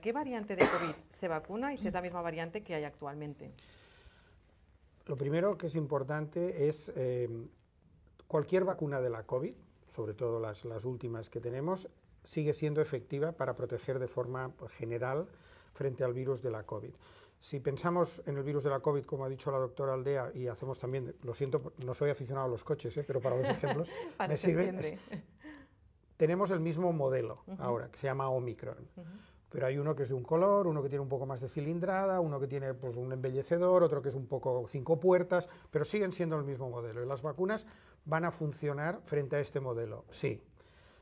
qué variante de COVID se vacuna y si es la misma variante que hay actualmente? Lo primero que es importante es eh, cualquier vacuna de la COVID, sobre todo las, últimas que tenemos, sigue siendo efectiva para proteger de forma pues, general frente al virus de la COVID. Si pensamos en el virus de la COVID, como ha dicho la doctora Aldea, y hacemos también, lo siento, no soy aficionado a los coches, eh, pero para los ejemplos me tenemos el mismo modelo ahora, que se llama Omicron pero hay uno que es de un color, uno que tiene un poco más de cilindrada, uno que tiene pues, un embellecedor, otro que es un poco cinco puertas, pero siguen siendo el mismo modelo. Y las vacunas van a funcionar frente a este modelo, sí.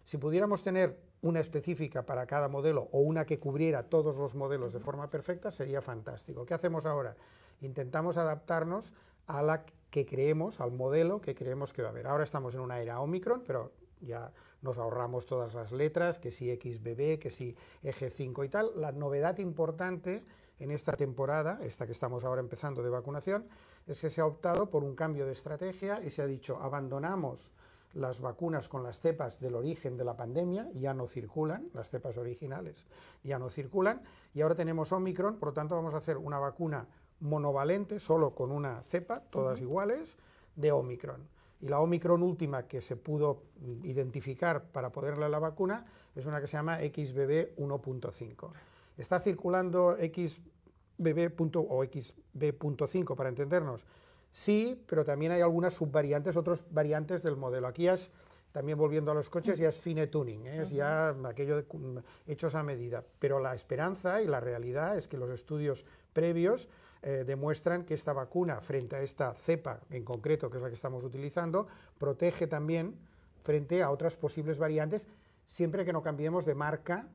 Si pudiéramos tener una específica para cada modelo o una que cubriera todos los modelos de forma perfecta, sería fantástico. ¿Qué hacemos ahora? Intentamos adaptarnos a la que creemos, al modelo que creemos que va a haber. Ahora estamos en una era Omicron, pero ya nos ahorramos todas las letras, que si XBB, que si eg 5 y tal. La novedad importante en esta temporada, esta que estamos ahora empezando de vacunación, es que se ha optado por un cambio de estrategia y se ha dicho abandonamos las vacunas con las cepas del origen de la pandemia ya no circulan, las cepas originales ya no circulan, y ahora tenemos Omicron, por lo tanto vamos a hacer una vacuna monovalente, solo con una cepa, todas iguales, de Omicron. Y la Omicron última que se pudo identificar para poderle la vacuna es una que se llama XBB 1.5. Está circulando XBB. o XB.5 para entendernos. Sí, pero también hay algunas subvariantes, otras variantes del modelo. Aquí es también volviendo a los coches, ya es fine tuning, ¿eh? es ya aquello mm, hechos a medida. Pero la esperanza y la realidad es que los estudios previos eh, demuestran que esta vacuna frente a esta cepa en concreto, que es la que estamos utilizando, protege también frente a otras posibles variantes, siempre que no cambiemos de marca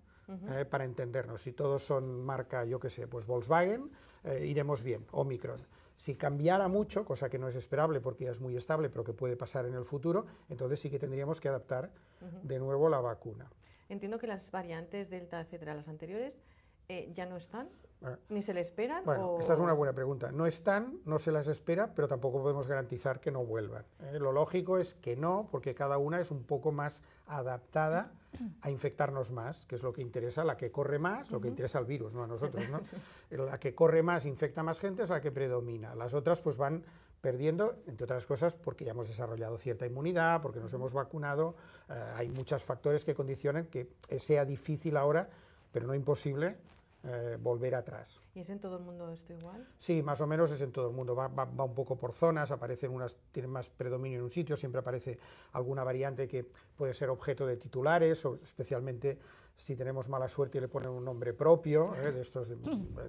eh, para entendernos. Si todos son marca, yo qué sé, pues Volkswagen, eh, iremos bien, Omicron. Si cambiara mucho, cosa que no es esperable porque ya es muy estable, pero que puede pasar en el futuro, entonces sí que tendríamos que adaptar de nuevo la vacuna. Entiendo que las variantes Delta, etcétera, las anteriores, eh, ya no están? ¿Ni se les esperan? Bueno, esta es una buena pregunta. No están, no se las espera, pero tampoco podemos garantizar que no vuelvan. ¿eh? lo lógico es que no, porque cada una es un poco más adaptada a infectarnos más, que es lo que interesa la que corre más, lo que interesa al virus, no a nosotros. La que corre más, infecta más gente, es la que predomina. Las otras pues van perdiendo, entre otras cosas, porque ya hemos desarrollado cierta inmunidad, porque nos hemos vacunado, eh, hay muchos factores que condicionan que sea difícil ahora, pero no imposible, eh, volver atrás. ¿Y es en todo el mundo esto igual? Sí, más o menos es en todo el mundo. Va, un poco por zonas, aparecen unas, tienen más predominio en un sitio, siempre aparece alguna variante que puede ser objeto de titulares, o especialmente si tenemos mala suerte y le ponen un nombre propio, eh, de estos eh,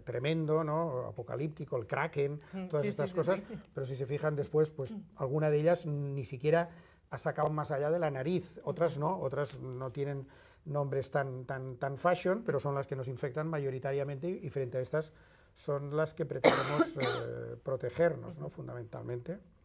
tremendo, ¿no? apocalíptico, el kraken, mm, todas estas cosas. Pero si se fijan después, pues mm. alguna de ellas ni siquiera ha sacado más allá de la nariz, otras mm. no, otras no tienen nombres tan, tan, tan fashion, pero son las que nos infectan mayoritariamente y frente a estas son las que pretendemos eh, protegernos, fundamentalmente.